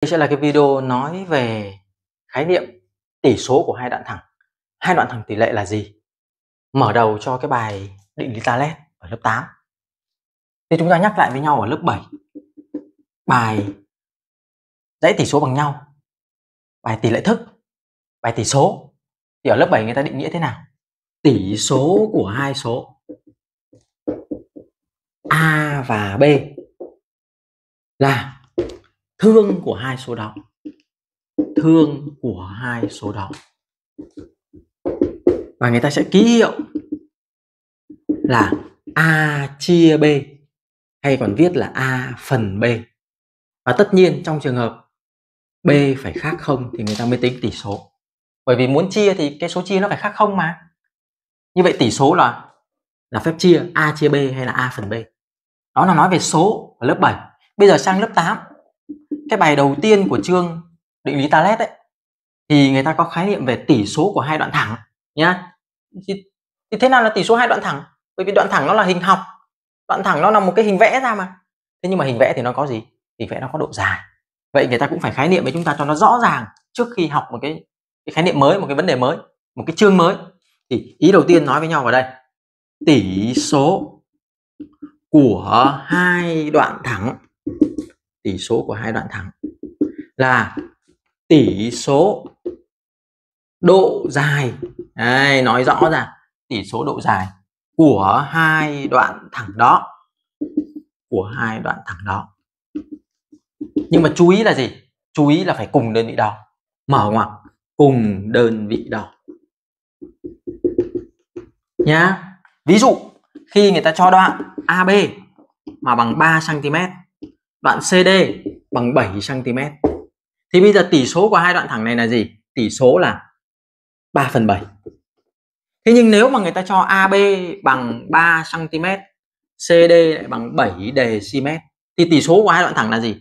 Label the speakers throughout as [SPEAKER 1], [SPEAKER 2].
[SPEAKER 1] Đây sẽ là cái video nói về khái niệm tỷ số của hai đoạn thẳng. Hai đoạn thẳng tỷ lệ là gì? Mở đầu cho cái bài định lý Talet ở lớp 8. Thì chúng ta nhắc lại với nhau ở lớp 7. Bài dãy tỷ số bằng nhau, bài tỷ lệ thức, bài tỷ số. Thì ở lớp 7 người ta định nghĩa thế nào? Tỷ số của hai số A và B là thương của hai số đó thương của hai số đó và người ta sẽ ký hiệu là a chia b hay còn viết là a phần b và tất nhiên trong trường hợp b phải khác không thì người ta mới tính tỷ số bởi vì muốn chia thì cái số chia nó phải khác không mà như vậy tỷ số là là phép chia a chia b hay là a phần b đó là nói về số ở lớp 7 bây giờ sang lớp 8 cái bài đầu tiên của chương định lý Talet ấy thì người ta có khái niệm về tỷ số của hai đoạn thẳng nhá thì, thì thế nào là tỷ số hai đoạn thẳng bởi vì đoạn thẳng nó là hình học đoạn thẳng nó là một cái hình vẽ ra mà thế nhưng mà hình vẽ thì nó có gì hình vẽ nó có độ dài vậy người ta cũng phải khái niệm với chúng ta cho nó rõ ràng trước khi học một cái, cái khái niệm mới một cái vấn đề mới một cái chương mới thì ý đầu tiên nói với nhau vào đây tỷ số của hai đoạn thẳng tỷ số của hai đoạn thẳng là tỷ số độ dài Đây, nói rõ ra tỷ số độ dài của hai đoạn thẳng đó của hai đoạn thẳng đó nhưng mà chú ý là gì chú ý là phải cùng đơn vị đo mở ngoặc cùng đơn vị đo nhá ví dụ khi người ta cho đoạn AB mà bằng 3 cm đoạn CD bằng 7 cm. Thì bây giờ tỷ số của hai đoạn thẳng này là gì? Tỷ số là 3 phần 7. Thế nhưng nếu mà người ta cho AB bằng 3 cm, CD lại bằng 7 dm thì tỷ số của hai đoạn thẳng là gì?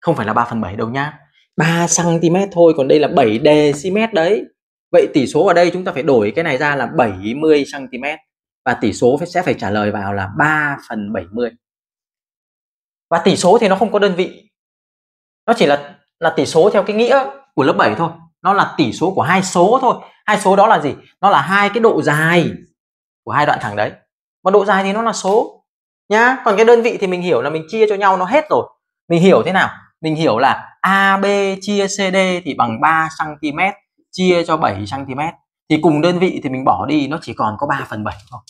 [SPEAKER 1] Không phải là 3 phần 7 đâu nhá. 3 cm thôi còn đây là 7 dm đấy. Vậy tỷ số ở đây chúng ta phải đổi cái này ra là 70 cm và tỷ số sẽ phải trả lời vào là 3 phần 70 và tỷ số thì nó không có đơn vị nó chỉ là là tỷ số theo cái nghĩa của lớp 7 thôi nó là tỷ số của hai số thôi hai số đó là gì nó là hai cái độ dài của hai đoạn thẳng đấy mà độ dài thì nó là số nhá còn cái đơn vị thì mình hiểu là mình chia cho nhau nó hết rồi mình hiểu thế nào mình hiểu là AB chia CD thì bằng 3 cm chia cho 7 cm thì cùng đơn vị thì mình bỏ đi nó chỉ còn có 3 phần 7 thôi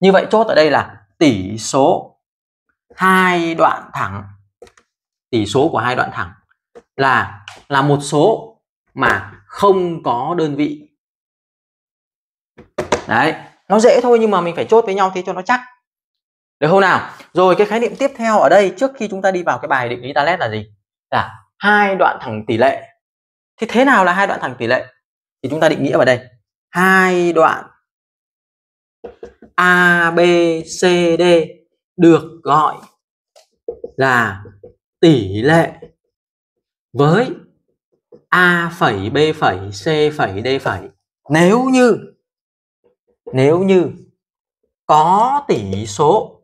[SPEAKER 1] như vậy chốt ở đây là tỷ số hai đoạn thẳng tỷ số của hai đoạn thẳng là là một số mà không có đơn vị đấy nó dễ thôi nhưng mà mình phải chốt với nhau thế cho nó chắc được không nào rồi cái khái niệm tiếp theo ở đây trước khi chúng ta đi vào cái bài định lý Talet là gì là hai đoạn thẳng tỷ lệ thì thế nào là hai đoạn thẳng tỷ lệ thì chúng ta định nghĩa vào đây hai đoạn ABCD được gọi là tỷ lệ với a phẩy b phẩy c phẩy d phẩy nếu như nếu như có tỷ số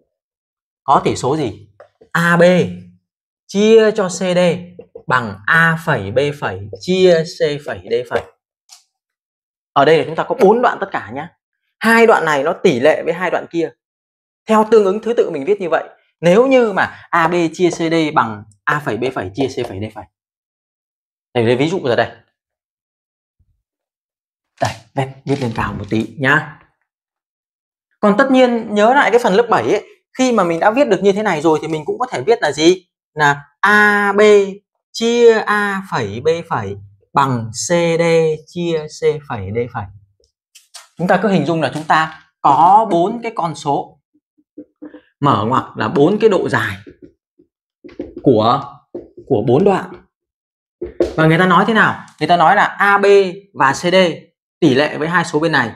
[SPEAKER 1] có tỷ số gì ab chia cho cd bằng a phẩy b phẩy chia c phẩy d phẩy ở đây là chúng ta có bốn đoạn tất cả nhé hai đoạn này nó tỷ lệ với hai đoạn kia theo tương ứng thứ tự mình viết như vậy nếu như mà AB chia CD bằng A phẩy B phẩy chia C phẩy D phẩy để lấy ví dụ ra đây đây vét viết lên cao một tí nhá còn tất nhiên nhớ lại cái phần lớp 7 ấy, khi mà mình đã viết được như thế này rồi thì mình cũng có thể viết là gì là AB chia A phẩy B phẩy bằng CD chia C phẩy D phẩy chúng ta cứ hình dung là chúng ta có bốn cái con số mở ngoặc là bốn cái độ dài của của bốn đoạn và người ta nói thế nào người ta nói là AB và CD tỷ lệ với hai số bên này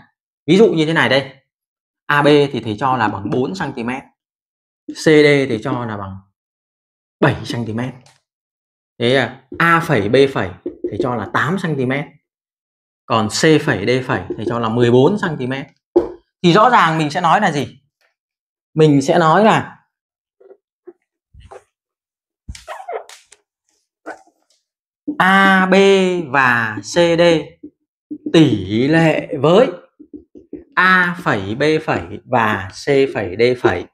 [SPEAKER 1] ví dụ như thế này đây AB thì thầy cho là bằng 4 cm CD thì cho là bằng 7 cm thế à A phẩy B phẩy thầy cho là 8 cm còn C phẩy D phẩy thầy cho là 14 cm thì rõ ràng mình sẽ nói là gì mình sẽ nói là A, B và CD tỷ lệ với A phẩy B phẩy và C phẩy D phẩy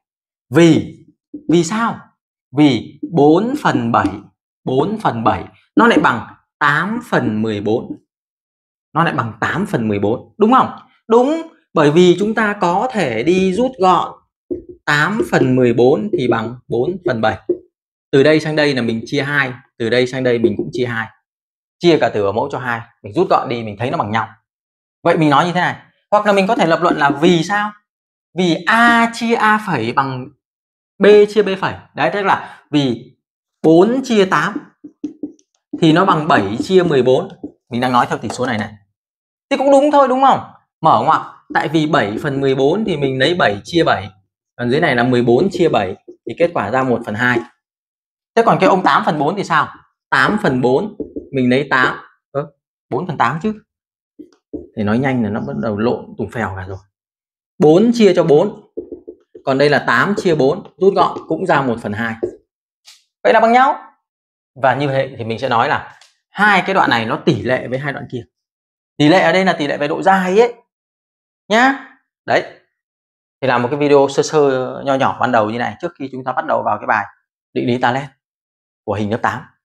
[SPEAKER 1] vì vì sao? Vì 4 phần 7 4 phần 7 nó lại bằng 8 phần 14 nó lại bằng 8 phần 14 đúng không? Đúng bởi vì chúng ta có thể đi rút gọn 8 phần 14 thì bằng 4 phần 7 từ đây sang đây là mình chia 2 từ đây sang đây mình cũng chia 2 chia cả tử và mẫu cho 2 mình rút gọn đi mình thấy nó bằng nhau vậy mình nói như thế này hoặc là mình có thể lập luận là vì sao vì a chia a phẩy bằng b chia b phẩy đấy tức là vì 4 chia 8 thì nó bằng 7 chia 14 mình đang nói theo tỷ số này này thì cũng đúng thôi đúng không mở ngoặc tại vì 7 phần 14 thì mình lấy 7 chia 7 còn dưới này là 14 chia 7 thì kết quả ra 1 phần 2 thế còn cái ông 8 phần 4 thì sao 8 phần 4 mình lấy 8 ừ, 4 phần 8 chứ thì nói nhanh là nó bắt đầu lộn tùng phèo cả rồi 4 chia cho 4 còn đây là 8 chia 4 rút gọn cũng ra 1 phần 2 vậy là bằng nhau và như thế thì mình sẽ nói là hai cái đoạn này nó tỷ lệ với hai đoạn kia tỷ lệ ở đây là tỷ lệ về độ dài ấy nhá đấy thì làm một cái video sơ sơ ờ, nho nhỏ ban đầu như này trước khi chúng ta bắt đầu vào cái bài định lý talent của hình lớp 8